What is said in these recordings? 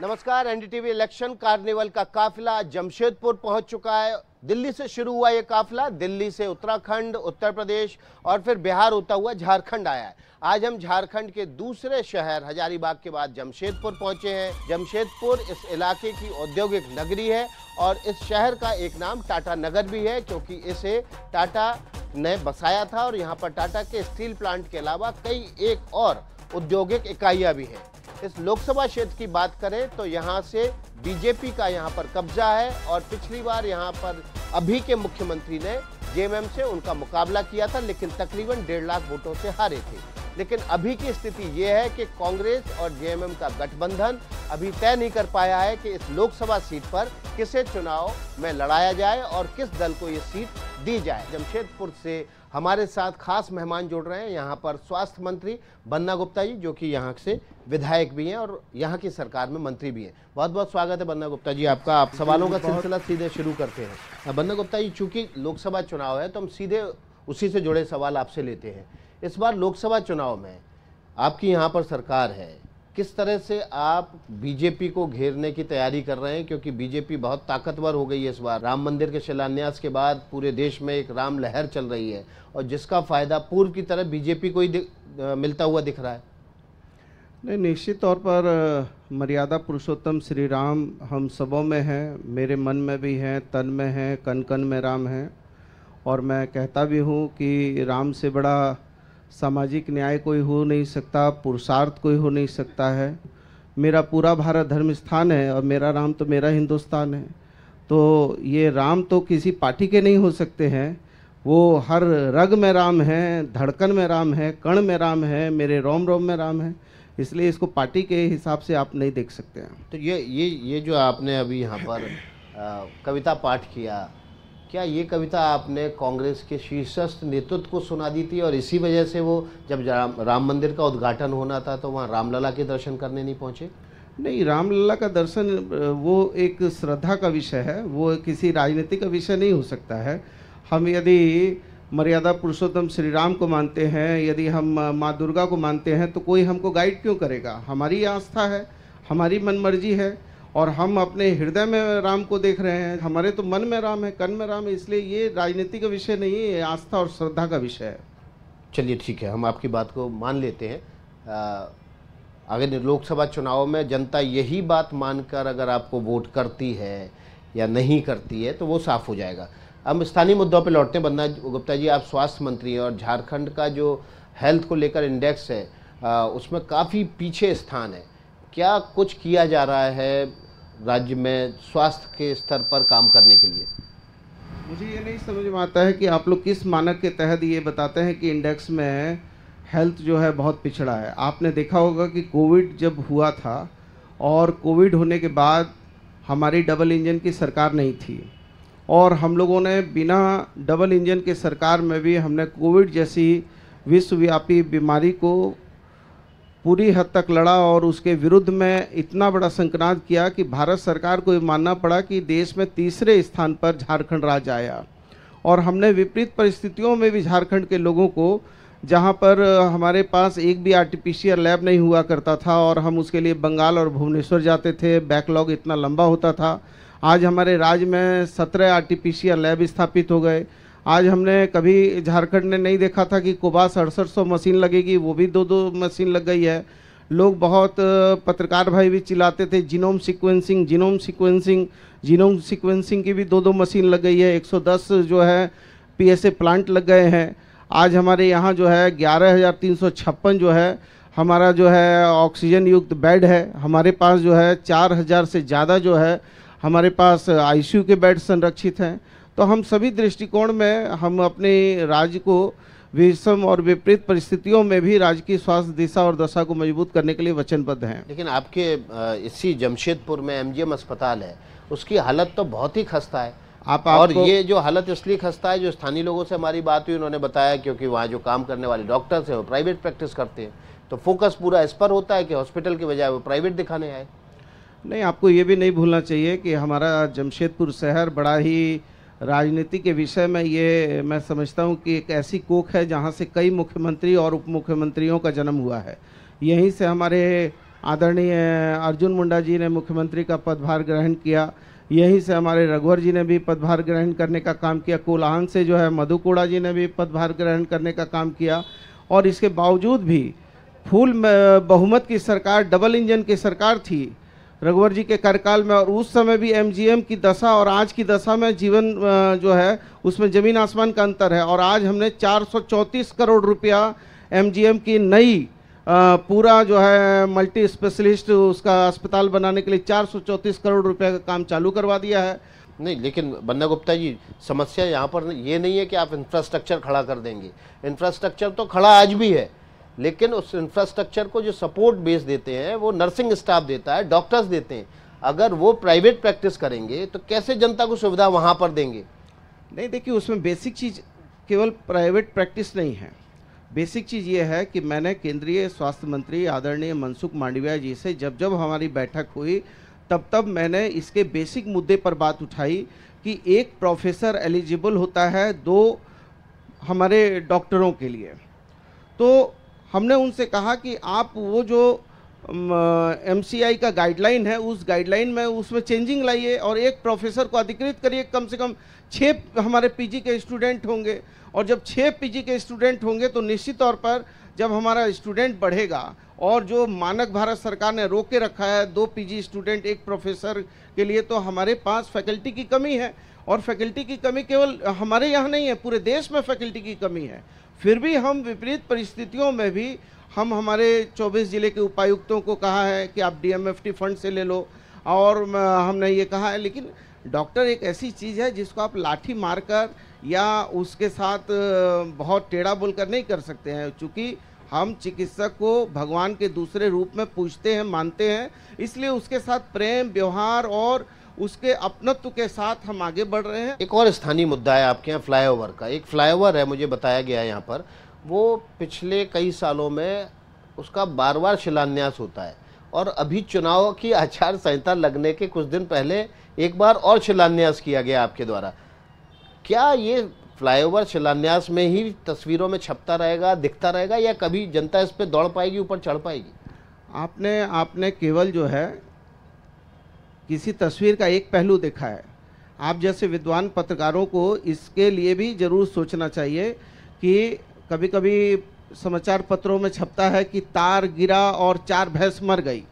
नमस्कार NDTV election carnival का काफिला जमशेदपुर पहुंच चुका है दिल्ली से शुरू हुआ ये काफिला दिल्ली से उत्तराखंड उत्तर प्रदेश और फिर बिहार होता हुआ झारखंड आया है आज हम झारखंड के दूसरे शहर हजारीबाग के बाद जमशेदपुर पहुंचे हैं जमशेदपुर इस इलाके की औद्योगिक नगरी है और इस शहर का एक नाम टाटा नगर भी है क्योंकि इसे टाटा ने बसाया था और यहाँ पर टाटा के स्टील प्लांट के अलावा कई एक और औद्योगिक इकाइयाँ भी हैं इस लोकसभा क्षेत्र की बात करें तो यहाँ से बीजेपी का यहाँ पर कब्जा है और पिछली बार यहाँ पर अभी के मुख्यमंत्री ने जेएमएम से उनका मुकाबला किया था लेकिन तकरीबन डेढ़ लाख वोटों से हारे थे लेकिन अभी की स्थिति ये है कि कांग्रेस और जेएमएम का गठबंधन अभी तय नहीं कर पाया है कि इस लोकसभा सीट पर किसे चुनाव में लड़ाया जाए और किस दल को ये सीट दी जाए जमशेदपुर से हमारे साथ खास मेहमान जुड़ रहे हैं यहाँ पर स्वास्थ्य मंत्री बन्ना गुप्ता जी जो कि यहाँ से विधायक भी हैं और यहाँ की सरकार में मंत्री भी हैं बहुत बहुत स्वागत है बन्ना गुप्ता जी आपका आप सवालों का सिलसिला सीधे शुरू करते हैं बन्ना गुप्ता जी चूँकि लोकसभा चुनाव है तो हम सीधे उसी से जुड़े सवाल आपसे लेते हैं इस बार लोकसभा चुनाव में आपकी यहाँ पर सरकार है किस तरह से आप बीजेपी को घेरने की तैयारी कर रहे हैं क्योंकि बीजेपी बहुत ताकतवर हो गई है इस बार राम मंदिर के शिलान्यास के बाद पूरे देश में एक राम लहर चल रही है और जिसका फायदा पूर्व की तरह बीजेपी को ही मिलता हुआ दिख रहा है नहीं निश्चित तौर पर मर्यादा पुरुषोत्तम श्री राम हम सबों में हैं मेरे मन में भी हैं तन में हैं कन कन में राम हैं और मैं कहता भी हूँ कि राम से बड़ा सामाजिक न्याय कोई हो नहीं सकता पुरुषार्थ कोई हो नहीं सकता है मेरा पूरा भारत धर्म स्थान है और मेरा राम तो मेरा हिंदुस्तान है तो ये राम तो किसी पार्टी के नहीं हो सकते हैं वो हर रग में राम है धड़कन में राम है कण में राम है मेरे रोम रोम में राम है इसलिए इसको पार्टी के हिसाब से आप नहीं देख सकते हैं तो ये ये ये जो आपने अभी यहाँ पर आ, कविता पाठ किया क्या ये कविता आपने कांग्रेस के शीर्षस्थ नेतृत्व को सुना दी थी और इसी वजह से वो जब राम, राम मंदिर का उद्घाटन होना था तो वहाँ रामलला के दर्शन करने नहीं पहुँचे नहीं रामलला का दर्शन वो एक श्रद्धा का विषय है वो किसी राजनीति का विषय नहीं हो सकता है हम यदि मर्यादा पुरुषोत्तम श्री राम को मानते हैं यदि हम माँ दुर्गा को मानते हैं तो कोई हमको गाइड क्यों करेगा हमारी आस्था है हमारी मनमर्जी है और हम अपने हृदय में राम को देख रहे हैं हमारे तो मन में राम है कन में राम है इसलिए ये राजनीति का विषय नहीं है आस्था और श्रद्धा का विषय है चलिए ठीक है हम आपकी बात को मान लेते हैं अगर लोकसभा चुनाव में जनता यही बात मानकर अगर आपको वोट करती है या नहीं करती है तो वो साफ हो जाएगा अब स्थानीय मुद्दों पर लौटते हैं बंदा गुप्ता जी आप स्वास्थ्य मंत्री हैं और झारखंड का जो हेल्थ को लेकर इंडेक्स है आ, उसमें काफ़ी पीछे स्थान है क्या कुछ किया जा रहा है राज्य में स्वास्थ्य के स्तर पर काम करने के लिए मुझे ये नहीं समझ में आता है कि आप लोग किस मानक के तहत ये बताते हैं कि इंडेक्स में हेल्थ जो है बहुत पिछड़ा है आपने देखा होगा कि कोविड जब हुआ था और कोविड होने के बाद हमारी डबल इंजन की सरकार नहीं थी और हम लोगों ने बिना डबल इंजन के सरकार में भी हमने कोविड जैसी विश्वव्यापी बीमारी को पूरी हद तक लड़ा और उसके विरुद्ध में इतना बड़ा संक्रांत किया कि भारत सरकार को ये मानना पड़ा कि देश में तीसरे स्थान पर झारखंड राज्य आया और हमने विपरीत परिस्थितियों में भी झारखंड के लोगों को जहाँ पर हमारे पास एक भी आर्टिफिशियल लैब नहीं हुआ करता था और हम उसके लिए बंगाल और भुवनेश्वर जाते थे बैकलॉग इतना लंबा होता था आज हमारे राज्य में सत्रह आर्टिफिशियल लैब स्थापित हो गए आज हमने कभी झारखंड ने नहीं देखा था कि कुबास अड़सठ सौ मशीन लगेगी वो भी दो दो मशीन लग गई है लोग बहुत पत्रकार भाई भी चिल्लाते थे genome sequencing genome sequencing genome sequencing की भी दो दो मशीन लग गई है 110 जो है पीएसए प्लांट लग गए हैं आज हमारे यहाँ जो है ग्यारह जो है हमारा जो है ऑक्सीजन युक्त बेड है हमारे पास जो है हज़ार से ज़्यादा जो है हमारे पास आईसीयू के बेड संरक्षित हैं तो हम सभी दृष्टिकोण में हम अपने राज्य को विषम और विपरीत परिस्थितियों में भी राज्य की स्वास्थ्य दिशा और दशा को मजबूत करने के लिए वचनबद्ध हैं लेकिन आपके इसी जमशेदपुर में एमजीएम अस्पताल है उसकी हालत तो बहुत ही खस्ता है आप और ये जो हालत इसलिए खस्ता है जो स्थानीय लोगों से हमारी बात हुई उन्होंने बताया क्योंकि वहाँ जो काम करने वाले डॉक्टर्स हैं वो प्राइवेट प्रैक्टिस करते हैं तो फोकस पूरा इस पर होता है कि हॉस्पिटल के बजाय वो प्राइवेट दिखाने आए नहीं आपको ये भी नहीं भूलना चाहिए कि हमारा जमशेदपुर शहर बड़ा ही राजनीति के विषय में ये मैं समझता हूँ कि एक ऐसी कोख है जहाँ से कई मुख्यमंत्री और उप मुख्यमंत्रियों का जन्म हुआ है यहीं से हमारे आदरणीय अर्जुन मुंडा जी ने मुख्यमंत्री का पदभार ग्रहण किया यहीं से हमारे रघुवर जी ने भी पदभार ग्रहण करने का काम किया कोलाहन से जो है मधुकोड़ा जी ने भी पदभार ग्रहण करने का काम किया और इसके बावजूद भी फूल बहुमत की सरकार डबल इंजन की सरकार थी रघुवर जी के कार्यकाल में और उस समय भी एमजीएम की दशा और आज की दशा में जीवन जो है उसमें ज़मीन आसमान का अंतर है और आज हमने चार करोड़ रुपया एमजीएम की नई पूरा जो है मल्टी स्पेशलिस्ट उसका अस्पताल बनाने के लिए चार करोड़ रुपया का काम चालू करवा दिया है नहीं लेकिन बन्ना गुप्ता जी समस्या यहाँ पर ये नहीं है कि आप इंफ्रास्ट्रक्चर खड़ा कर देंगे इंफ्रास्ट्रक्चर तो खड़ा आज भी है लेकिन उस इंफ्रास्ट्रक्चर को जो सपोर्ट बेस देते हैं वो नर्सिंग स्टाफ देता है डॉक्टर्स देते हैं अगर वो प्राइवेट प्रैक्टिस करेंगे तो कैसे जनता को सुविधा वहाँ पर देंगे नहीं देखिए उसमें बेसिक चीज़ केवल प्राइवेट प्रैक्टिस नहीं है बेसिक चीज़ ये है कि मैंने केंद्रीय स्वास्थ्य मंत्री आदरणीय मनसुख मांडविया जी से जब जब हमारी बैठक हुई तब तब मैंने इसके बेसिक मुद्दे पर बात उठाई कि एक प्रोफेसर एलिजिबल होता है दो हमारे डॉक्टरों के लिए तो हमने उनसे कहा कि आप वो जो एम का गाइडलाइन है उस गाइडलाइन में उसमें चेंजिंग लाइए और एक प्रोफेसर को अधिकृत करिए कम से कम छः हमारे पीजी के स्टूडेंट होंगे और जब छः पीजी के स्टूडेंट होंगे तो निश्चित तौर पर जब हमारा स्टूडेंट बढ़ेगा और जो मानक भारत सरकार ने रोक के रखा है दो पीजी स्टूडेंट एक प्रोफेसर के लिए तो हमारे पास फैकल्टी की कमी है और फैकल्टी की कमी केवल हमारे यहाँ नहीं है पूरे देश में फैकल्टी की कमी है फिर भी हम विपरीत परिस्थितियों में भी हम हमारे 24 ज़िले के उपायुक्तों को कहा है कि आप डी फंड से ले लो और हमने ये कहा है लेकिन डॉक्टर एक ऐसी चीज़ है जिसको आप लाठी मारकर या उसके साथ बहुत टेढ़ा बोलकर नहीं कर सकते हैं चूँकि हम चिकित्सक को भगवान के दूसरे रूप में पूछते हैं मानते हैं इसलिए उसके साथ प्रेम व्यवहार और उसके अपनत्व के साथ हम आगे बढ़ रहे हैं एक और स्थानीय मुद्दा है आपके यहाँ फ्लाईओवर का एक फ्लाईओवर है मुझे बताया गया है यहाँ पर वो पिछले कई सालों में उसका बार बार शिलान्यास होता है और अभी चुनाव की आचार संहिता लगने के कुछ दिन पहले एक बार और शिलान्यास किया गया आपके द्वारा क्या ये फ्लाईओवर शिलान्यास में ही तस्वीरों में छपता रहेगा दिखता रहेगा या कभी जनता इस पर दौड़ पाएगी ऊपर चढ़ पाएगी आपने आपने केवल जो है किसी तस्वीर का एक पहलू देखा है आप जैसे विद्वान पत्रकारों को इसके लिए भी ज़रूर सोचना चाहिए कि कभी कभी समाचार पत्रों में छपता है कि तार गिरा और चार भैंस मर गई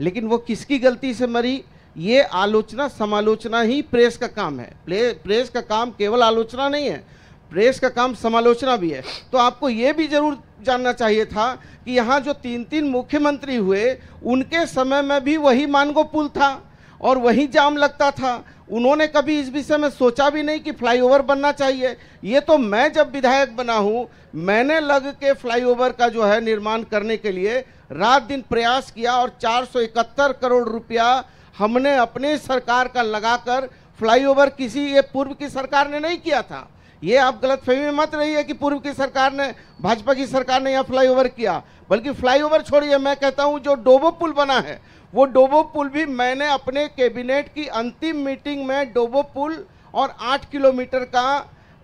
लेकिन वो किसकी गलती से मरी ये आलोचना समालोचना ही प्रेस का काम है प्रेस का काम केवल आलोचना नहीं है प्रेस का काम समालोचना भी है तो आपको ये भी जरूर जानना चाहिए था कि यहाँ जो तीन तीन मुख्यमंत्री हुए उनके समय में भी वही मानगो पुल था और वही जाम लगता था उन्होंने कभी इस विषय में सोचा भी नहीं कि फ्लाईओवर बनना चाहिए ये तो मैं जब विधायक बना हूँ मैंने लग के फ्लाईओवर का जो है निर्माण करने के लिए रात दिन प्रयास किया और चार करोड़ रुपया हमने अपने सरकार का लगाकर फ्लाईओवर किसी ये पूर्व की सरकार ने नहीं किया था ये आप गलत फहमी में मत रही है कि पूर्व की सरकार ने भाजपा की सरकार ने यहाँ फ्लाईओवर किया बल्कि फ्लाईओवर छोड़िए मैं कहता हूँ जो डोबो पुल बना है वो डोबो पुल भी मैंने अपने कैबिनेट की अंतिम मीटिंग में डोबो पुल और आठ किलोमीटर का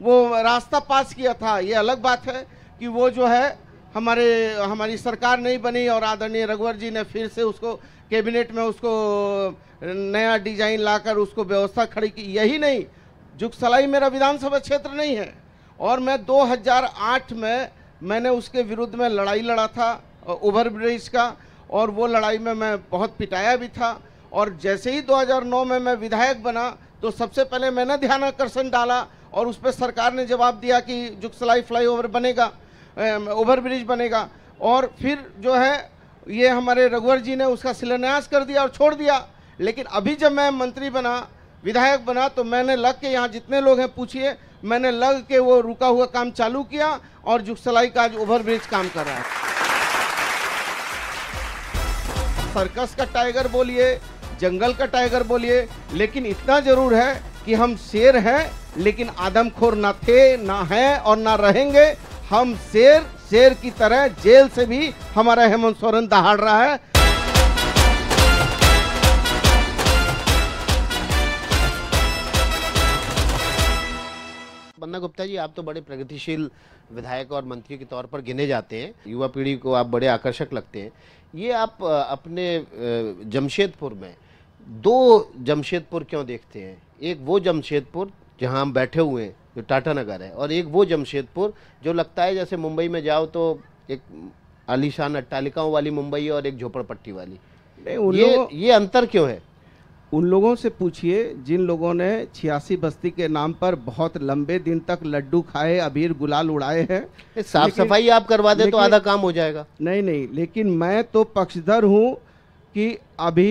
वो रास्ता पास किया था ये अलग बात है कि वो जो है हमारे हमारी सरकार नहीं बनी और आदरणीय रघुवर जी ने फिर से उसको कैबिनेट में उसको नया डिजाइन लाकर उसको व्यवस्था खड़ी की यही नहीं जुगसलाई मेरा विधानसभा क्षेत्र नहीं है और मैं 2008 में मैंने उसके विरुद्ध में लड़ाई लड़ा था ओवर ब्रिज का और वो लड़ाई में मैं बहुत पिटाया भी था और जैसे ही 2009 में मैं विधायक बना तो सबसे पहले मैंने ध्यान आकर्षण डाला और उस पर सरकार ने जवाब दिया कि जुगसलाई फ्लाईओवर बनेगा ओवर ब्रिज बनेगा और फिर जो है ये हमारे रघुवर जी ने उसका शिलान्यास कर दिया और छोड़ दिया लेकिन अभी जब मैं मंत्री बना विधायक बना तो मैंने लग के यहाँ जितने लोग हैं पूछिए मैंने लग के वो रुका हुआ काम चालू किया और जुगसलाई का आज ओवरब्रिज काम कर रहा है सर्कस का टाइगर बोलिए जंगल का टाइगर बोलिए लेकिन इतना जरूर है कि हम शेर हैं लेकिन आदमखोर ना थे ना हैं और ना रहेंगे हम शेर शेर की तरह जेल से भी हमारा हेमंत सोरेन दहाड़ रहा है बन्ना गुप्ता जी आप तो बड़े प्रगतिशील विधायक और मंत्री के तौर पर गिने जाते हैं युवा पीढ़ी को आप बड़े आकर्षक लगते हैं ये आप अपने जमशेदपुर में दो जमशेदपुर क्यों देखते हैं एक वो जमशेदपुर जहां हम बैठे हुए हैं जो टाटा नगर है और एक वो जमशेदपुर जो लगता है जैसे मुंबई में जाओ तो एक आलीशान अट्टालिकाओं वाली मुंबई और एक झोपड़पट्टी वाली ये ये अंतर क्यों है उन लोगों से पूछिए जिन लोगों ने छियासी बस्ती के नाम पर बहुत लंबे दिन तक लड्डू खाए अबीर गुलाल उड़ाए हैं साफ सफाई आप करवा दे तो आधा काम हो जाएगा नहीं नहीं लेकिन मैं तो पक्षधर हूँ कि अभी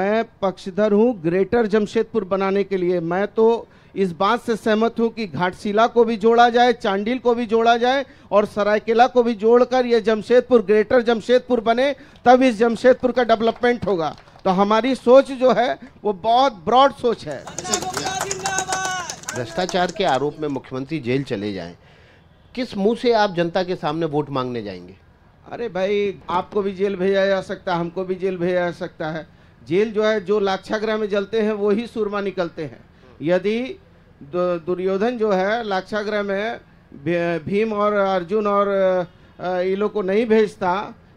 मैं पक्षधर हूँ ग्रेटर जमशेदपुर बनाने के लिए मैं तो इस बात से सहमत हूं कि घाटशिला को भी जोड़ा जाए चांडिल को भी जोड़ा जाए और सरायकेला को भी जोड़कर यह जमशेदपुर ग्रेटर जमशेदपुर बने तब इस जमशेदपुर का डेवलपमेंट होगा तो हमारी सोच जो है वो बहुत ब्रॉड सोच है भ्रष्टाचार के आरोप में मुख्यमंत्री जेल चले जाएं किस मुंह से आप जनता के सामने वोट मांगने जाएंगे अरे भाई आपको भी जेल भेजा जा सकता है हमको भी जेल भेजा जा सकता है जेल जो है जो लाक्षाग्रह में जलते हैं वो ही सुरमा निकलते हैं यदि दुर्योधन जो है लाक्षाग्रह में भीम और अर्जुन और ये लोग को नहीं भेजता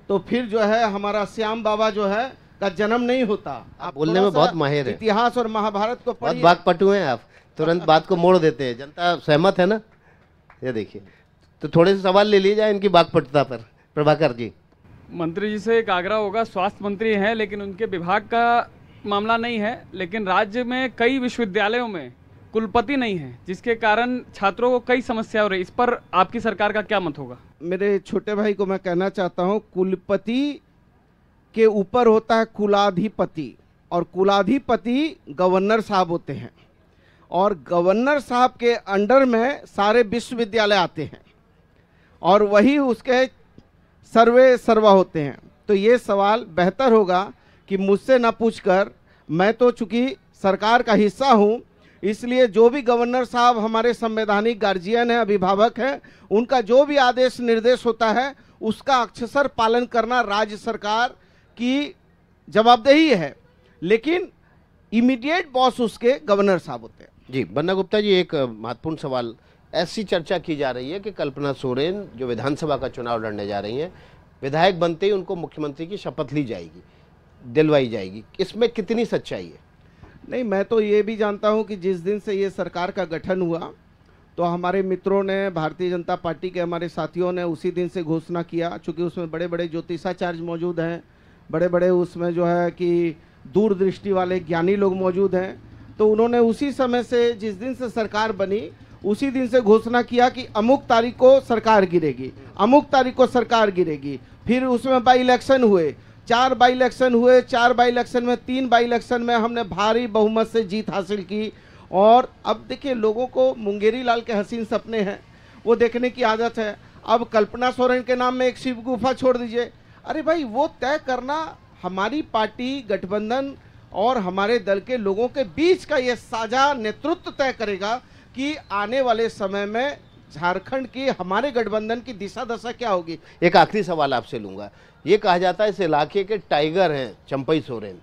तो फिर जो है हमारा श्याम बाबा जो है का जन्म नहीं होता आप बोलने में बहुत माहिर है इतिहास और महाभारत को बहुत बात पटु हैं आप तुरंत बात को मोड़ देते हैं जनता सहमत है ना ये देखिए तो थोड़े से सवाल ले लिए जाए इनकी बागपटता पर प्रभाकर जी मंत्री जी से एक आग्रह होगा स्वास्थ्य मंत्री हैं लेकिन उनके विभाग का मामला नहीं है लेकिन राज्य में कई विश्वविद्यालयों में कुलपति नहीं है जिसके कारण छात्रों को कई समस्या हो रही इस पर आपकी सरकार का क्या मत होगा मेरे छोटे भाई को मैं कहना चाहता हूँ कुलपति के ऊपर होता है कुलाधिपति और कुलाधिपति गवर्नर साहब होते हैं और गवर्नर साहब के अंडर में सारे विश्वविद्यालय आते हैं और वही उसके सर्वे सर्वा होते हैं तो ये सवाल बेहतर होगा कि मुझसे ना पूछकर मैं तो चूंकि सरकार का हिस्सा हूं इसलिए जो भी गवर्नर साहब हमारे संवैधानिक गार्जियन हैं अभिभावक हैं उनका जो भी आदेश निर्देश होता है उसका अक्षसर पालन करना राज्य सरकार की जवाबदेही है लेकिन इमीडिएट बॉस उसके गवर्नर साहब होते हैं जी बन्ना गुप्ता जी एक महत्वपूर्ण सवाल ऐसी चर्चा की जा रही है कि कल्पना सोरेन जो विधानसभा का चुनाव लड़ने जा रही हैं विधायक बनते ही उनको मुख्यमंत्री की शपथ ली जाएगी दिलवाई जाएगी इसमें कितनी सच्चाई है नहीं मैं तो ये भी जानता हूँ कि जिस दिन से ये सरकार का गठन हुआ तो हमारे मित्रों ने भारतीय जनता पार्टी के हमारे साथियों ने उसी दिन से घोषणा किया चूँकि उसमें बड़े बड़े ज्योतिषाचार्य मौजूद हैं बड़े बड़े उसमें जो है कि दूरदृष्टि वाले ज्ञानी लोग मौजूद हैं तो उन्होंने उसी समय से जिस दिन से सरकार बनी उसी दिन से घोषणा किया कि अमुक तारीख को सरकार गिरेगी अमुक तारीख को सरकार गिरेगी फिर उसमें बाई इलेक्शन हुए चार बाई इलेक्शन हुए चार बाई इलेक्शन में तीन बाई इलेक्शन में हमने भारी बहुमत से जीत हासिल की और अब देखिए लोगों को मुंगेरी लाल के हसीन सपने हैं वो देखने की आदत है अब कल्पना सोरेन के नाम में एक शिव गुफा छोड़ दीजिए अरे भाई वो तय करना हमारी पार्टी गठबंधन और हमारे दल के लोगों के बीच का ये साझा नेतृत्व तय करेगा कि आने वाले समय में झारखंड के हमारे गठबंधन की दिशा दशा क्या होगी एक आखिरी सवाल आपसे लूंगा ये कहा जाता है इस इलाके के टाइगर हैं चंपई सोरेन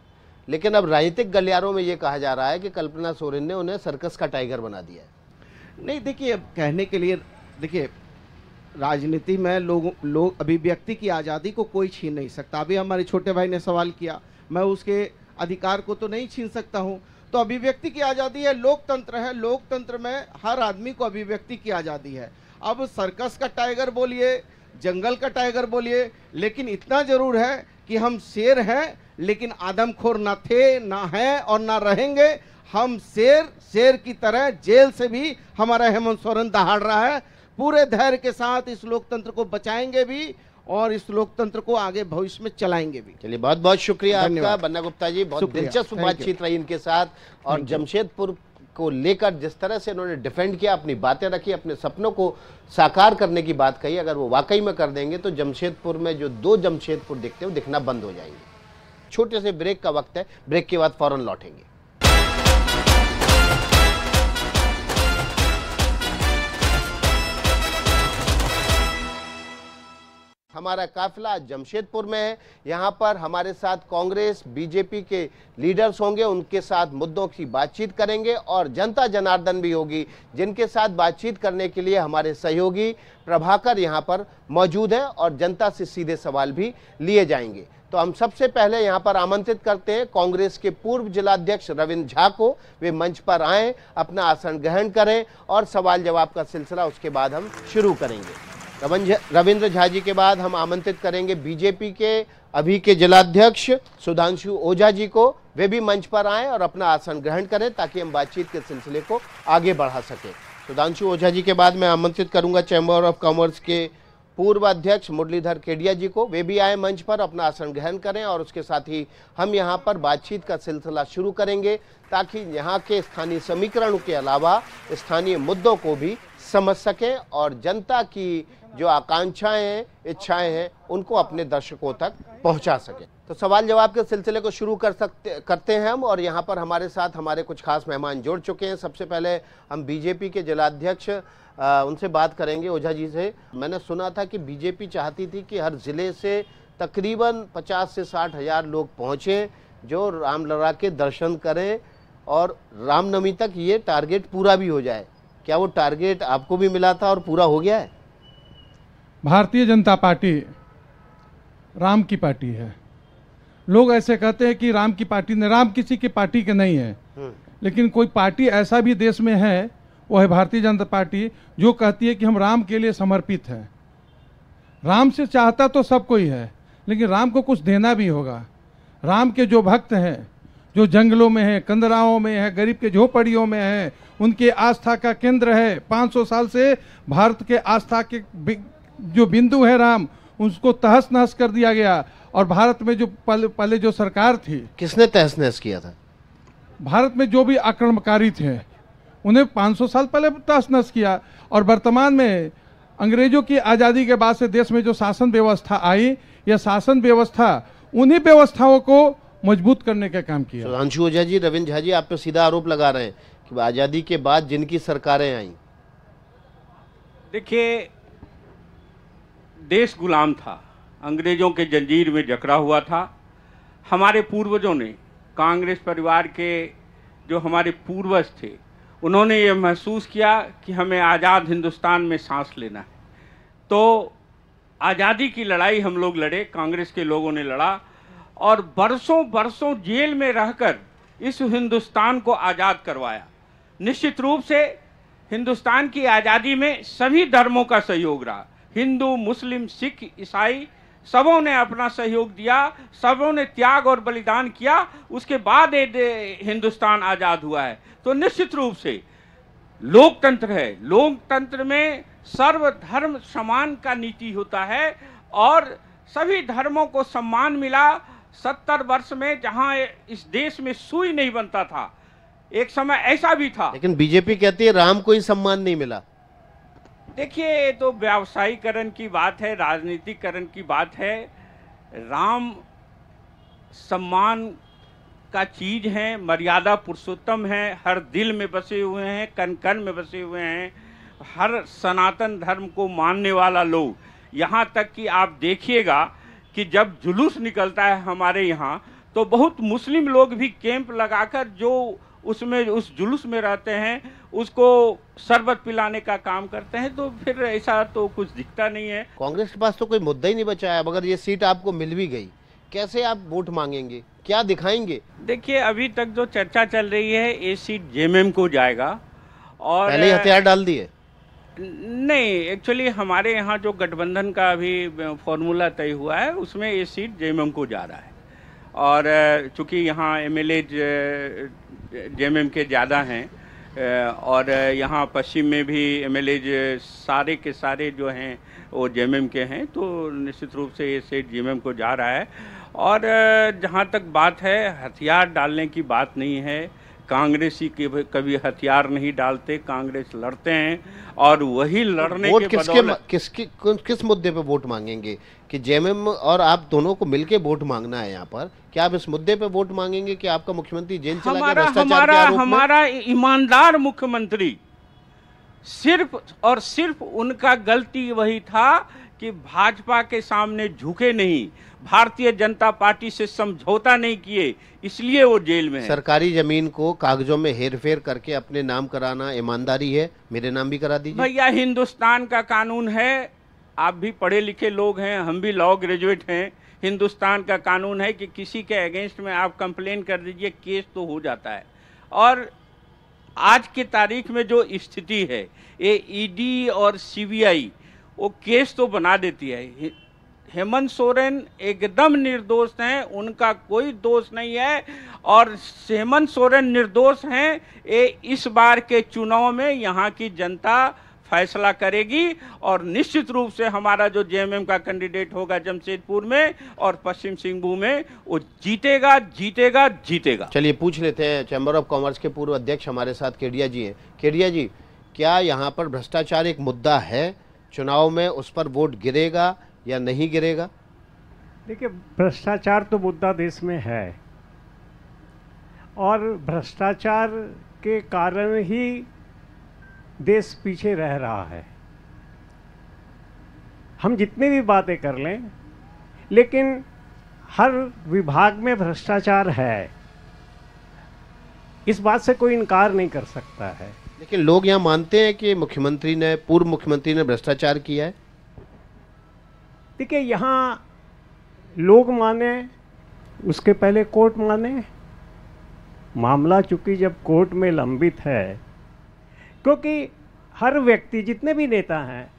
लेकिन अब राजनीतिक गलियारों में ये कहा जा रहा है कि कल्पना सोरेन ने उन्हें सर्कस का टाइगर बना दिया है नहीं देखिए अब कहने के लिए देखिए राजनीति में लोगों लोग अभिव्यक्ति की आज़ादी को कोई छीन नहीं सकता अभी हमारे छोटे भाई ने सवाल किया मैं उसके अधिकार को तो नहीं छीन सकता हूँ तो अभिव्यक्ति की आज़ादी है लोकतंत्र है लोकतंत्र में हर आदमी को अभिव्यक्ति की आज़ादी है अब सर्कस का टाइगर बोलिए जंगल का टाइगर बोलिए लेकिन इतना ज़रूर है कि हम शेर हैं लेकिन आदमखोर ना थे ना हैं और ना रहेंगे हम शेर शेर की तरह जेल से भी हमारा हेमंत सोरेन दहाड़ रहा है पूरे धैर्य के साथ इस लोकतंत्र को बचाएंगे भी और इस लोकतंत्र को आगे भविष्य में चलाएंगे भी चलिए बहुत बहुत शुक्रिया आपका बन्ना गुप्ता जी बहुत दिलचस्प बातचीत रही इनके साथ और जमशेदपुर को लेकर जिस तरह से इन्होंने डिफेंड किया अपनी बातें रखी अपने सपनों को साकार करने की बात कही अगर वो वाकई में कर देंगे तो जमशेदपुर में जो दो जमशेदपुर दिखते हैं वो दिखना बंद हो जाएंगे छोटे से ब्रेक का वक्त है ब्रेक के बाद फौरन लौटेंगे हमारा काफिला जमशेदपुर में है यहाँ पर हमारे साथ कांग्रेस बीजेपी के लीडर्स होंगे उनके साथ मुद्दों की बातचीत करेंगे और जनता जनार्दन भी होगी जिनके साथ बातचीत करने के लिए हमारे सहयोगी प्रभाकर यहाँ पर मौजूद है और जनता से सीधे सवाल भी लिए जाएंगे तो हम सबसे पहले यहाँ पर आमंत्रित करते हैं कांग्रेस के पूर्व जिलाध्यक्ष रविंद्र झा को वे मंच पर आए अपना आसन ग्रहण करें और सवाल जवाब का सिलसिला उसके बाद हम शुरू करेंगे रविंद्र झा जी के बाद हम आमंत्रित करेंगे बीजेपी के अभी के जिलाध्यक्ष सुधांशु ओझा जी को वे भी मंच पर आए और अपना आसन ग्रहण करें ताकि हम बातचीत के सिलसिले को आगे बढ़ा सकें सुधांशु ओझा जी के बाद मैं आमंत्रित करूंगा चैम्बर ऑफ कॉमर्स के पूर्व अध्यक्ष मुरलीधर केडिया जी को वे भी आए मंच पर अपना आसन ग्रहण करें और उसके साथ ही हम यहाँ पर बातचीत का सिलसिला शुरू करेंगे ताकि यहाँ के स्थानीय समीकरण के अलावा स्थानीय मुद्दों को भी समझ सकें और जनता की जो आकांक्षाएं हैं इच्छाएं हैं उनको अपने दर्शकों तक पहुंचा सके तो सवाल जवाब के सिलसिले को शुरू कर सकते करते हैं हम और यहाँ पर हमारे साथ हमारे कुछ खास मेहमान जुड़ चुके हैं सबसे पहले हम बीजेपी के जिलाध्यक्ष उनसे बात करेंगे ओझा जी से मैंने सुना था कि बीजेपी चाहती थी कि हर ज़िले से तकरीबन पचास से साठ हज़ार लोग पहुँचें जो रामलला के दर्शन करें और रामनवमी तक ये टारगेट पूरा भी हो जाए क्या वो टारगेट आपको भी मिला था और पूरा हो गया है भारतीय जनता पार्टी राम की पार्टी है लोग ऐसे कहते हैं कि राम की पार्टी ने राम किसी की पार्टी के नहीं है हम्म। लेकिन कोई पार्टी ऐसा भी देश में है वो है भारतीय जनता पार्टी जो कहती है कि हम राम के लिए समर्पित हैं राम से चाहता तो सब कोई है लेकिन राम को कुछ देना भी होगा राम के जो भक्त हैं जो जंगलों में हैं कंदराओं में हैं गरीब के झोपड़ियों में हैं उनके आस्था का केंद्र है 500 साल से भारत के आस्था के जो बिंदु है राम उसको तहस नहस कर दिया गया और भारत में जो पहले पहले जो सरकार थी किसने तहस नहस किया था भारत में जो भी आक्रमणकारी थे उन्हें 500 साल पहले तहस नहस किया और वर्तमान में अंग्रेजों की आज़ादी के बाद से देश में जो शासन व्यवस्था आई यह शासन व्यवस्था उन्हीं व्यवस्थाओं को मजबूत करने का काम किया सुधांशु ओझा जी रविंद्र झा जी आप पे सीधा आरोप लगा रहे हैं कि आज़ादी के बाद जिनकी सरकारें आई देखिए देश गुलाम था अंग्रेज़ों के जंजीर में जकड़ा हुआ था हमारे पूर्वजों ने कांग्रेस परिवार के जो हमारे पूर्वज थे उन्होंने ये महसूस किया कि हमें आज़ाद हिंदुस्तान में सांस लेना है तो आज़ादी की लड़ाई हम लोग लड़े कांग्रेस के लोगों ने लड़ा और बरसों बरसों जेल में रहकर इस हिंदुस्तान को आज़ाद करवाया निश्चित रूप से हिंदुस्तान की आज़ादी में सभी धर्मों का सहयोग रहा हिंदू मुस्लिम सिख ईसाई सबों ने अपना सहयोग दिया सबों ने त्याग और बलिदान किया उसके बाद ये हिंदुस्तान आज़ाद हुआ है तो निश्चित रूप से लोकतंत्र है लोकतंत्र में सर्वधर्म समान का नीति होता है और सभी धर्मों को सम्मान मिला सत्तर वर्ष में जहां इस देश में सुई नहीं बनता था एक समय ऐसा भी था लेकिन बीजेपी कहती है राम को ही सम्मान नहीं मिला देखिए ये तो व्यावसायीकरण की बात है राजनीतिकरण की बात है राम सम्मान का चीज है मर्यादा पुरुषोत्तम है हर दिल में बसे हुए हैं कन कन में बसे हुए हैं हर सनातन धर्म को मानने वाला लोग यहाँ तक कि आप देखिएगा कि जब जुलूस निकलता है हमारे यहाँ तो बहुत मुस्लिम लोग भी कैंप लगाकर जो उसमें उस जुलूस में रहते हैं उसको शरबत पिलाने का काम करते हैं तो फिर ऐसा तो कुछ दिखता नहीं है कांग्रेस के पास तो कोई मुद्दा ही नहीं बचा है अगर ये सीट आपको मिल भी गई कैसे आप वोट मांगेंगे क्या दिखाएंगे देखिए अभी तक जो चर्चा चल रही है ये सीट जेएमएम को जाएगा और पहले हथियार डाल दिए नहीं एक्चुअली हमारे यहाँ जो गठबंधन का अभी फॉर्मूला तय हुआ है उसमें ये सीट जेएमएम को जा रहा है और चूंकि यहाँ एम जेएमएम के ज़्यादा हैं और यहाँ पश्चिम में भी एमएलए सारे के सारे जो हैं वो जेएमएम के हैं तो निश्चित रूप से ये सीट जेएमएम को जा रहा है और जहाँ तक बात है हथियार डालने की बात नहीं है कांग्रेस कभी हथियार नहीं डालते कांग्रेस लड़ते हैं और वही लड़ने वोट के किसके किसके किस मुद्दे पे वोट मांगेंगे कि जेएमएम और आप दोनों को मिलके वोट मांगना है यहाँ पर क्या आप इस मुद्दे पे वोट मांगेंगे कि आपका मुख्यमंत्री जेल चला हमारा हमारा ईमानदार मुख्यमंत्री सिर्फ और सिर्फ उनका गलती वही था कि भाजपा के सामने झुके नहीं भारतीय जनता पार्टी से समझौता नहीं किए इसलिए वो जेल में है सरकारी जमीन को कागजों में हेर फेर करके अपने नाम कराना ईमानदारी है मेरे नाम भी करा दीजिए भैया हिंदुस्तान का कानून है आप भी पढ़े लिखे लोग हैं हम भी लॉ ग्रेजुएट हैं हिंदुस्तान का कानून है कि किसी के अगेंस्ट में आप कंप्लेन कर दीजिए केस तो हो जाता है और आज के तारीख में जो स्थिति है ये ईडी e और सीबीआई वो केस तो बना देती है हेमंत सोरेन एकदम निर्दोष हैं उनका कोई दोष नहीं है और हेमंत सोरेन निर्दोष हैं ये इस बार के चुनाव में यहाँ की जनता फैसला करेगी और निश्चित रूप से हमारा जो जेएमएम का कैंडिडेट होगा जमशेदपुर में और पश्चिम सिंहभूम में वो जीतेगा जीतेगा जीतेगा चलिए पूछ लेते हैं चैम्बर ऑफ कॉमर्स के पूर्व अध्यक्ष हमारे साथ केडिया जी हैं केडिया जी क्या यहाँ पर भ्रष्टाचार एक मुद्दा है चुनाव में उस पर वोट गिरेगा या नहीं गिरेगा देखिए भ्रष्टाचार तो मुद्दा देश में है और भ्रष्टाचार के कारण ही देश पीछे रह रहा है हम जितनी भी बातें कर लें लेकिन हर विभाग में भ्रष्टाचार है इस बात से कोई इनकार नहीं कर सकता है लेकिन लोग यहाँ मानते हैं कि मुख्यमंत्री ने पूर्व मुख्यमंत्री ने भ्रष्टाचार किया है देखिए यहाँ लोग माने उसके पहले कोर्ट माने मामला चूंकि जब कोर्ट में लंबित है क्योंकि हर व्यक्ति जितने भी नेता हैं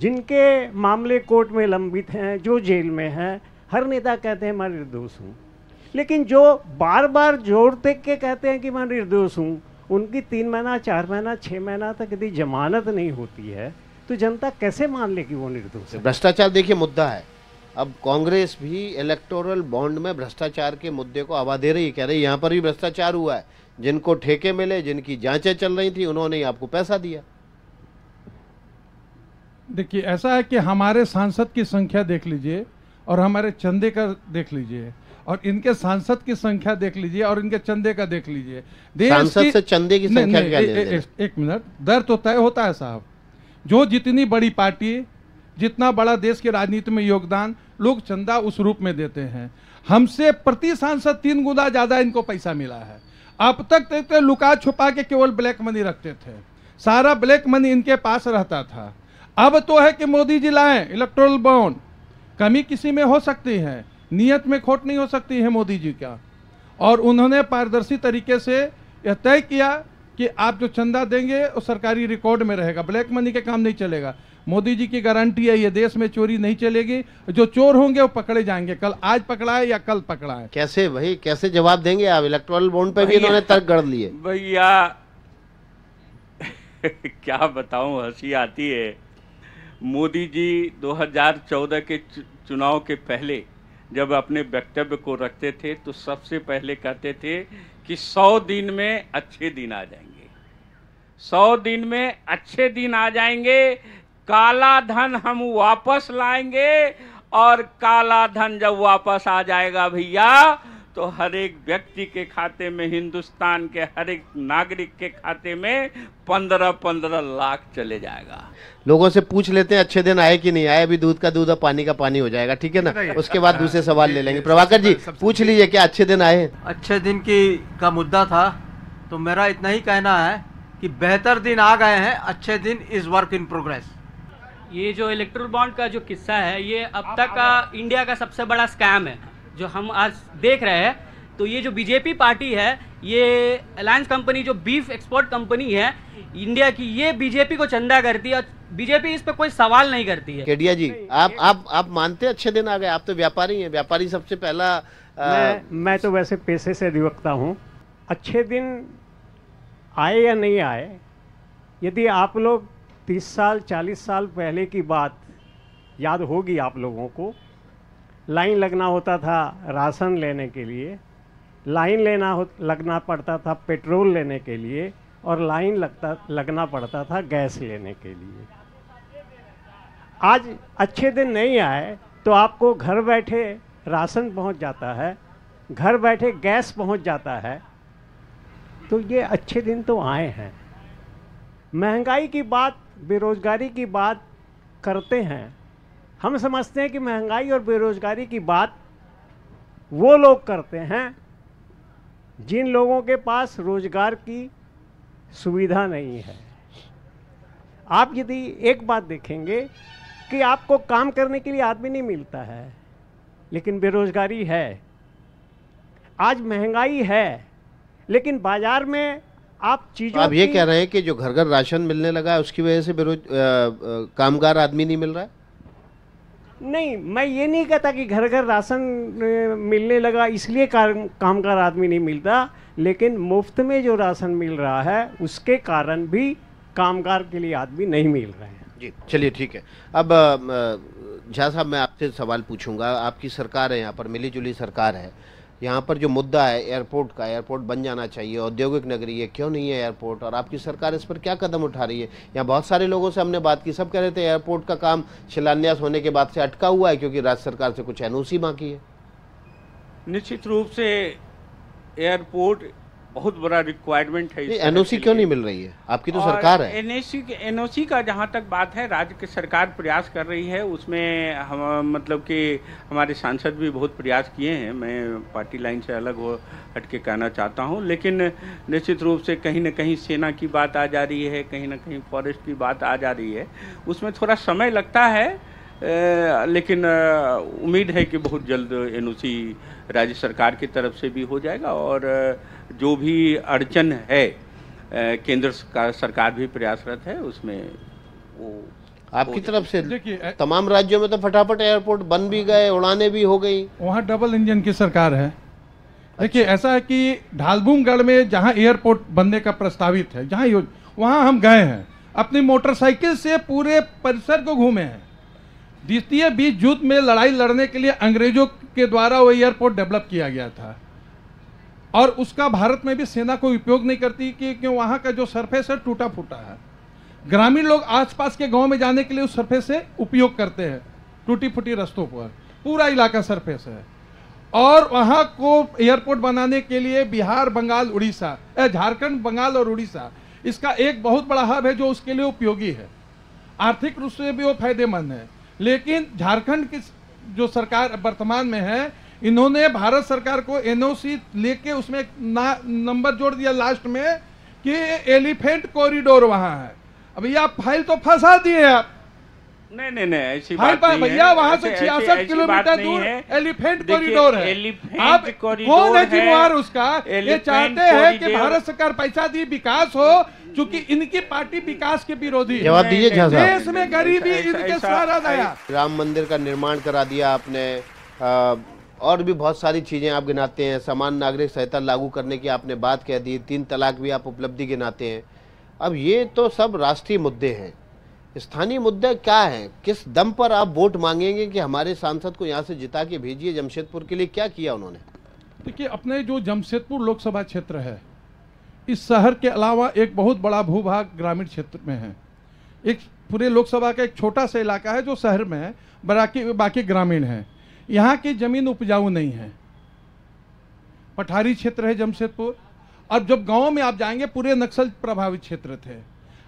जिनके मामले कोर्ट में लंबित हैं जो जेल में हैं हर नेता कहते हैं मैं निर्दोष हूँ लेकिन जो बार बार जोर तक के कहते हैं कि मैं निर्दोष हूँ उनकी तीन महीना चार महीना छः महीना तक यदि जमानत नहीं होती है तो जनता कैसे मान ले कि वो निर्दोष है भ्रष्टाचार देखिए मुद्दा है अब कांग्रेस भी इलेक्टोरल बॉन्ड में भ्रष्टाचार के मुद्दे को आवा दे रही है कह रही है यहाँ पर भी भ्रष्टाचार हुआ है जिनको ठेके मिले जिनकी जांचें चल रही थी उन्होंने ही आपको पैसा दिया देखिए ऐसा है कि हमारे सांसद की संख्या देख लीजिए और हमारे चंदे का देख लीजिए और इनके सांसद की संख्या देख लीजिए और इनके चंदे का देख लीजिए सांसद से चंदे की संख्या क्या एक मिनट दर तो तय होता है साहब जो जितनी बड़ी पार्टी जितना बड़ा देश की राजनीति में योगदान लोग चंदा उस रूप में देते हैं हमसे प्रति सांसद तीन गुना ज्यादा इनको पैसा मिला है अब तक तो लुका छुपा के केवल ब्लैक मनी रखते थे सारा ब्लैक मनी इनके पास रहता था अब तो है कि मोदी जी लाए इलेक्ट्रोल बॉन्ड कमी किसी में हो सकती है नियत में खोट नहीं हो सकती है मोदी जी का और उन्होंने पारदर्शी तरीके से यह तय किया कि आप जो चंदा देंगे वो सरकारी रिकॉर्ड में रहेगा ब्लैक मनी के काम नहीं चलेगा मोदी जी की गारंटी है ये देश में चोरी नहीं चलेगी जो चोर होंगे वो पकड़े जाएंगे कल आज पकड़ा है या कल पकड़ा है कैसे भाई कैसे जवाब देंगे आप इलेक्ट्रल बॉन्ड पे भी इन्होंने तर्क गढ़ लिए भैया क्या बताऊं हंसी आती है मोदी जी 2014 के चुनाव के पहले जब अपने वक्तव्य को रखते थे तो सबसे पहले कहते थे कि सौ दिन में अच्छे दिन आ जाएंगे सौ दिन में अच्छे दिन आ जाएंगे काला धन हम वापस लाएंगे और काला धन जब वापस आ जाएगा भैया तो हर एक व्यक्ति के खाते में हिंदुस्तान के हर एक नागरिक के खाते में पंद्रह पंद्रह लाख चले जाएगा लोगों से पूछ लेते हैं अच्छे दिन आए कि नहीं आए अभी दूध का दूध और पानी का पानी हो जाएगा ठीक है ना उसके बाद दूसरे सवाल ले लेंगे प्रभाकर जी पूछ लीजिए क्या अच्छे दिन आए अच्छे दिन की का मुद्दा था तो मेरा इतना ही कहना है कि बेहतर दिन आ गए हैं अच्छे दिन इज वर्क इन प्रोग्रेस ये जो इलेक्ट्रोल बॉन्ड का जो किस्सा है ये अब तक का इंडिया का सबसे बड़ा स्कैम है जो हम आज देख रहे हैं तो ये जो बीजेपी पार्टी है ये अलायंस कंपनी जो बीफ एक्सपोर्ट कंपनी है इंडिया की ये बीजेपी को चंदा करती है और बीजेपी इस पर कोई सवाल नहीं करती है केडिया जी आप आप आप मानते अच्छे दिन आ गए आप तो व्यापारी हैं व्यापारी सबसे पहला आ... मैं, मैं तो वैसे पैसे से अधिवक्ता हूँ अच्छे दिन आए या नहीं आए यदि आप लोग तीस साल चालीस साल पहले की बात याद होगी आप लोगों को लाइन लगना होता था राशन लेने के लिए लाइन लेना हो लगना पड़ता था पेट्रोल लेने के लिए और लाइन लगता लगना पड़ता था गैस लेने के लिए आज अच्छे दिन नहीं आए तो आपको घर बैठे राशन पहुंच जाता है घर बैठे गैस पहुंच जाता है तो ये अच्छे दिन तो आए हैं महंगाई की बात बेरोज़गारी की बात करते हैं हम समझते हैं कि महंगाई और बेरोज़गारी की बात वो लोग करते हैं जिन लोगों के पास रोज़गार की सुविधा नहीं है आप यदि एक बात देखेंगे कि आपको काम करने के लिए आदमी नहीं मिलता है लेकिन बेरोज़गारी है आज महंगाई है लेकिन बाज़ार में आप चीजों आप ये कह रहे हैं कि जो घर घर राशन मिलने लगा है उसकी वजह से बेरोज कामगार आदमी नहीं मिल रहा है नहीं मैं ये नहीं कहता कि घर घर राशन मिलने लगा इसलिए काम कामगार आदमी नहीं मिलता लेकिन मुफ्त में जो राशन मिल रहा है उसके कारण भी कामगार के लिए आदमी नहीं मिल रहे हैं जी चलिए ठीक है अब झा साहब मैं आपसे सवाल पूछूंगा आपकी सरकार है यहाँ पर मिली सरकार है यहाँ पर जो मुद्दा है एयरपोर्ट का एयरपोर्ट बन जाना चाहिए औद्योगिक नगरी है क्यों नहीं है एयरपोर्ट और आपकी सरकार इस पर क्या कदम उठा रही है यहाँ बहुत सारे लोगों से हमने बात की सब कह रहे थे एयरपोर्ट का काम शिलान्यास होने के बाद से अटका हुआ है क्योंकि राज्य सरकार से कुछ एन बाकी है निश्चित रूप से एयरपोर्ट बहुत बड़ा रिक्वायरमेंट है एनओसी क्यों नहीं मिल रही है आपकी तो सरकार है एनओसी एनओसी का जहाँ तक बात है राज्य की सरकार प्रयास कर रही है उसमें हम मतलब कि हमारे सांसद भी बहुत प्रयास किए हैं मैं पार्टी लाइन से अलग हो हट के कहना चाहता हूँ लेकिन निश्चित रूप से कहीं ना कहीं सेना की बात आ जा रही है कहीं ना कहीं फॉरेस्ट की बात आ जा रही है उसमें थोड़ा समय लगता है लेकिन उम्मीद है कि बहुत जल्द एनओसी राज्य सरकार की तरफ से भी हो जाएगा और जो भी अड़चन है केंद्र सरकार भी प्रयासरत है उसमें वो आपकी तरफ से देखिए तमाम राज्यों में तो फटाफट एयरपोर्ट बन भी गए उड़ाने भी हो गई वहाँ डबल इंजन की सरकार है देखिए ऐसा है कि ढालभूमगढ़ में जहाँ एयरपोर्ट बनने का प्रस्तावित है जहाँ वहाँ हम गए हैं अपनी मोटरसाइकिल से पूरे परिसर को घूमे हैं द्वितीय बीच युद्ध में लड़ाई लड़ने के लिए अंग्रेजों के द्वारा वो एयरपोर्ट डेवलप किया गया था और उसका भारत में भी सेना कोई उपयोग नहीं करती कि क्यों वहाँ का जो सरफेस है टूटा फूटा है ग्रामीण लोग आसपास के गांव में जाने के लिए उस सरफेस से उपयोग करते हैं टूटी फूटी रस्तों पर पूरा इलाका सरफेस है और वहाँ को एयरपोर्ट बनाने के लिए बिहार बंगाल उड़ीसा झारखंड बंगाल और उड़ीसा इसका एक बहुत बड़ा हब है जो उसके लिए उपयोगी है आर्थिक रूप से भी वो फायदेमंद है लेकिन झारखंड की जो सरकार वर्तमान में है इन्होंने भारत सरकार को एनओसी लेके उसमें नंबर जोड़ दिया लास्ट में कि एलिफेंट कॉरिडोर वहां है अब ये फाइल तो फंसा दिए आप नहीं नहीं नहीं ऐसी बात नहीं है भैया वहां से छियासठ किलोमीटर दूर एलिफेंट कॉरिडोर है एलिफेंट कॉरिडोर है जिम्मेवार उसका ये चाहते हैं कि भारत सरकार पैसा दी विकास हो क्योंकि इनकी पार्टी विकास के विरोधी जवाब दीजिए देश में गरीबी इनके सारा दया राम मंदिर का निर्माण करा दिया आपने और भी बहुत सारी चीज़ें आप गिनाते हैं समान नागरिक संहिता लागू करने की आपने बात कह दी तीन तलाक भी आप उपलब्धि गिनाते हैं अब ये तो सब राष्ट्रीय मुद्दे हैं स्थानीय मुद्दे क्या हैं किस दम पर आप वोट मांगेंगे कि हमारे सांसद को यहाँ से जिता के भेजिए जमशेदपुर के लिए क्या किया उन्होंने देखिए अपने जो जमशेदपुर लोकसभा क्षेत्र है इस शहर के अलावा एक बहुत बड़ा भूभाग ग्रामीण क्षेत्र में है एक पूरे लोकसभा का एक छोटा सा इलाका है जो शहर में है बाकी बाकी ग्रामीण है यहाँ की ज़मीन उपजाऊ नहीं है पठारी क्षेत्र है जमशेदपुर और जब गांव में आप जाएंगे पूरे नक्सल प्रभावित क्षेत्र थे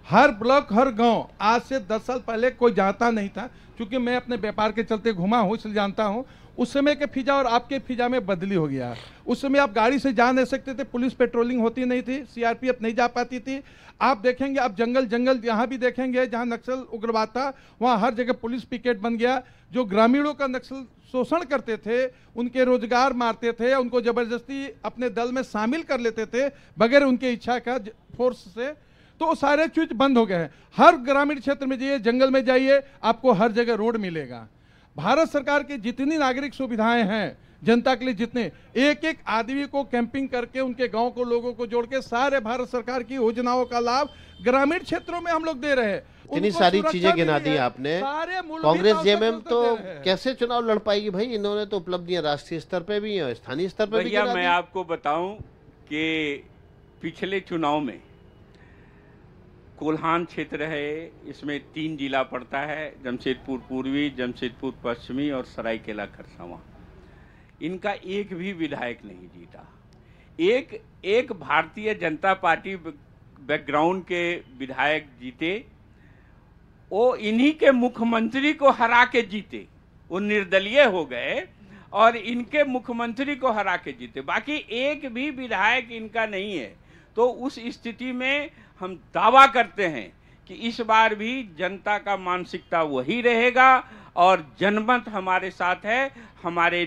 हर ब्लॉक हर गांव आज से दस साल पहले कोई जानता नहीं था क्योंकि मैं अपने व्यापार के चलते घुमा हूँ इसलिए जानता हूँ उस समय के फिजा और आपके फिजा में बदली हो गया उस समय आप गाड़ी से जा नहीं सकते थे पुलिस पेट्रोलिंग होती नहीं थी सीआरपीएफ नहीं जा पाती थी आप देखेंगे आप जंगल जंगल यहाँ भी देखेंगे जहाँ नक्सल उग्रवाद था वहाँ हर जगह पुलिस पिकेट बन गया जो ग्रामीणों का नक्सल शोषण करते थे उनके रोजगार मारते थे उनको जबरदस्ती अपने दल में शामिल कर लेते थे बगैर उनके इच्छा का फोर्स से तो सारे चीज बंद हो गए हैं हर ग्रामीण क्षेत्र में जाइए जंगल में जाइए आपको हर जगह रोड मिलेगा भारत सरकार की जितनी नागरिक सुविधाएं हैं जनता के लिए जितने एक एक आदमी को कैंपिंग करके उनके गांव को लोगों को जोड़ के सारे भारत सरकार की योजनाओं का लाभ ग्रामीण क्षेत्रों में हम लोग दे रहे हैं इतनी सारी चीजें गिना दी आपने कांग्रेस जेएमएम तो कैसे चुनाव लड़ पाएगी भाई इन्होंने तो उपलब्धियां राष्ट्रीय स्तर पर भी स्थानीय स्तर पर भी मैं आपको बताऊं कि पिछले चुनाव में कोल्हान क्षेत्र है इसमें तीन जिला पड़ता है जमशेदपुर पूर्वी जमशेदपुर पश्चिमी और सरायकेला खरसावा इनका एक भी विधायक नहीं जीता एक एक भारतीय जनता पार्टी बैकग्राउंड के विधायक जीते वो इन्हीं के मुख्यमंत्री को हरा के जीते वो निर्दलीय हो गए और इनके मुख्यमंत्री को हरा के जीते बाकी एक भी विधायक इनका नहीं है तो उस स्थिति में हम दावा करते हैं कि इस बार भी जनता का मानसिकता वही रहेगा और जनमत हमारे साथ है हमारे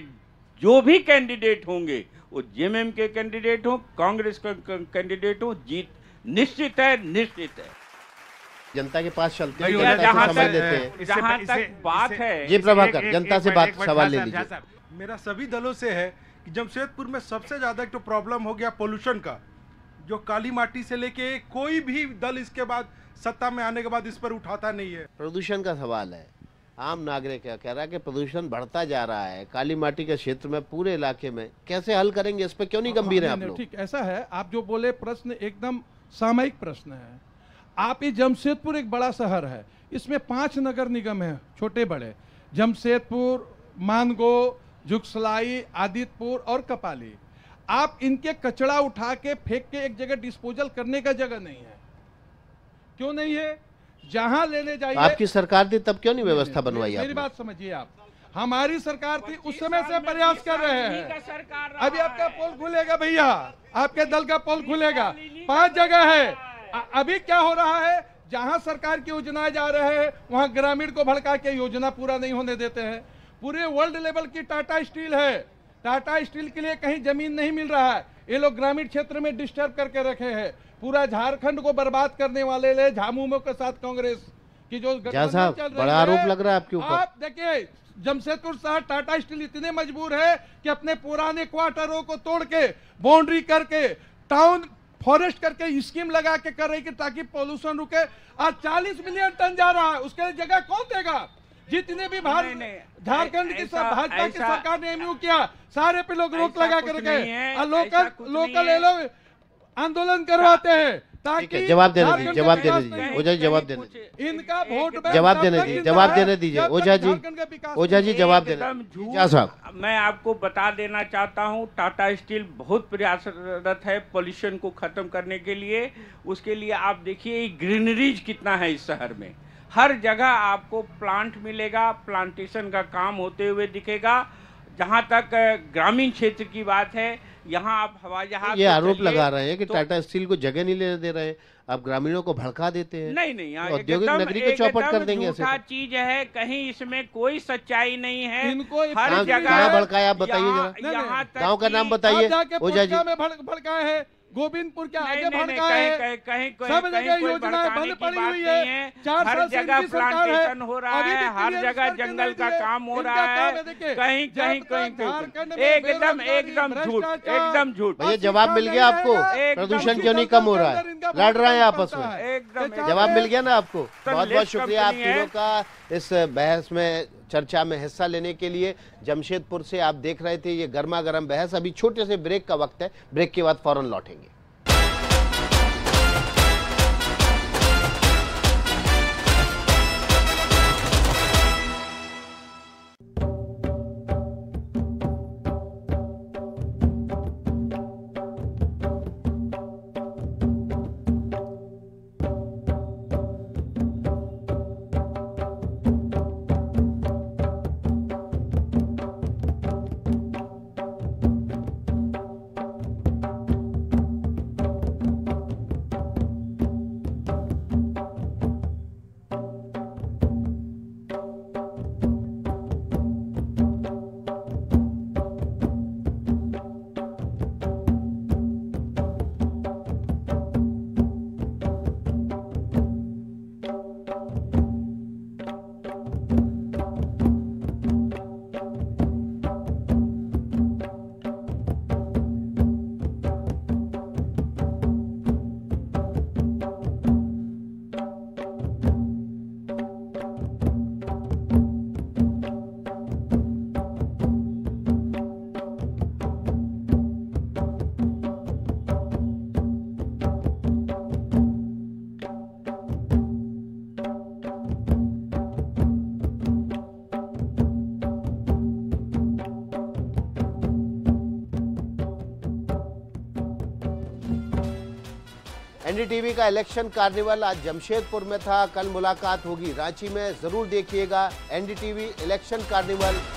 जो भी कैंडिडेट होंगे वो जेएमएम के कैंडिडेट हो कांग्रेस के कैंडिडेट हो जीत निश्चित है निश्चित है जनता के पास चलते हैं जहाँ तक जहाँ तक बात है जी प्रभाकर जनता से बात सवाल हाँ ले लीजिए हाँ मेरा सभी दलों से है कि जमशेदपुर में सबसे ज्यादा एक तो प्रॉब्लम हो गया पोल्यूशन का जो काली माटी से लेके कोई भी दल इसके बाद सत्ता में आने के बाद इस पर उठाता नहीं है प्रदूषण का सवाल है आम नागरिक क्या कह रहा है कि प्रदूषण बढ़ता जा रहा है काली माटी के क्षेत्र में पूरे इलाके में कैसे हल करेंगे इस पर क्यों नहीं हाँ, गंभीर है ठीक ऐसा है आप जो बोले प्रश्न एकदम सामयिक प्रश्न है आप ये जमशेदपुर एक बड़ा शहर है इसमें पांच नगर निगम है छोटे बड़े जमशेदपुर मानगो जुगसलाई आदितपुर और कपाली आप इनके कचड़ा उठा के फेंक के एक जगह डिस्पोजल करने का जगह नहीं है क्यों नहीं है जहां लेने जाइए आपकी सरकार थी तब क्यों नहीं व्यवस्था बनवाई मेरी बात समझिए आप हमारी सरकार थी उस समय से प्रयास कर रहे हैं अभी आपका पोल खुलेगा भैया आपके दल का पोल खुलेगा पांच जगह है अभी क्या हो रहा है जहां सरकार की योजनाएं जा रहे हैं वहां ग्रामीण को भड़का के योजना पूरा नहीं होने देते हैं पूरे वर्ल्ड लेवल की टाटा स्टील है टाटा स्टील के लिए कहीं जमीन नहीं मिल रहा है ये लोग ग्रामीण क्षेत्र में डिस्टर्ब करके रखे हैं पूरा झारखंड को बर्बाद करने वाले ले झामुमो के साथ कांग्रेस की जो साहब बड़ा आरोप लग रहा है आपके ऊपर आप देखिए जमशेदपुर साहब टाटा स्टील इतने मजबूर है कि अपने पुराने क्वार्टरों को तोड़ के बाउंड्री करके टाउन फॉरेस्ट करके स्कीम लगा के कर रही कि ताकि पोल्यूशन रुके आज 40 मिलियन टन जा रहा है उसके लिए जगह कौन देगा जितने भी झारखंड की भाजपा की सरकार ने एमयू किया सारे पे लोग रोक लगा कर गए लोकल लोकल आंदोलन करवाते हैं ताकि जवाब देने दीजिए जवाब देने दीजिए ओझा जी जवाब देने इनका वोट जवाब देने दीजिए जवाब देने दीजिए ओझा जी ओझा जी जवाब देने क्या साहब मैं आपको बता देना चाहता हूँ टाटा स्टील बहुत प्रयासरत है पोल्यूशन को खत्म करने के लिए उसके लिए आप देखिए ग्रीनरीज कितना है इस शहर में हर जगह आपको प्लांट मिलेगा प्लांटेशन का काम होते हुए दिखेगा जहाँ तक ग्रामीण क्षेत्र की बात है यहाँ आप हवाई जहाज ये आरोप लगा रहे हैं कि तो, टाटा स्टील को जगह नहीं लेने दे रहे आप ग्रामीणों को भड़का देते हैं नहीं नहीं तो औद्योगिक नगरी को चौपट कर देंगे ऐसे तो। चीज है कहीं इसमें कोई सच्चाई नहीं है इनको हर हाँ, जगह भड़काया आप बताइए गाँव का नाम बताइए भड़काया है गोविंदपुर के आगे भड़का है सब जगह योजना बंद पड़ी हुई है चार हर जगह प्लांटेशन हो रहा है हर जगह जंगल का काम हो रहा है कहीं कहीं कहीं एकदम एकदम झूठ एकदम झूठ भैया जवाब मिल गया आपको प्रदूषण क्यों नहीं कम हो रहा है लड़ रहे हैं आपस में एकदम जवाब मिल गया ना आपको बहुत बहुत शुक्रिया आप तीनों का इस बहस में चर्चा में हिस्सा लेने के लिए जमशेदपुर से आप देख रहे थे ये गर्मा गर्म बहस अभी छोटे से ब्रेक का वक्त है ब्रेक के बाद फ़ौरन लौटेंगे एनडीटीवी का इलेक्शन कार्निवल आज जमशेदपुर में था कल मुलाकात होगी रांची में जरूर देखिएगा एनडीटीवी इलेक्शन कार्निवल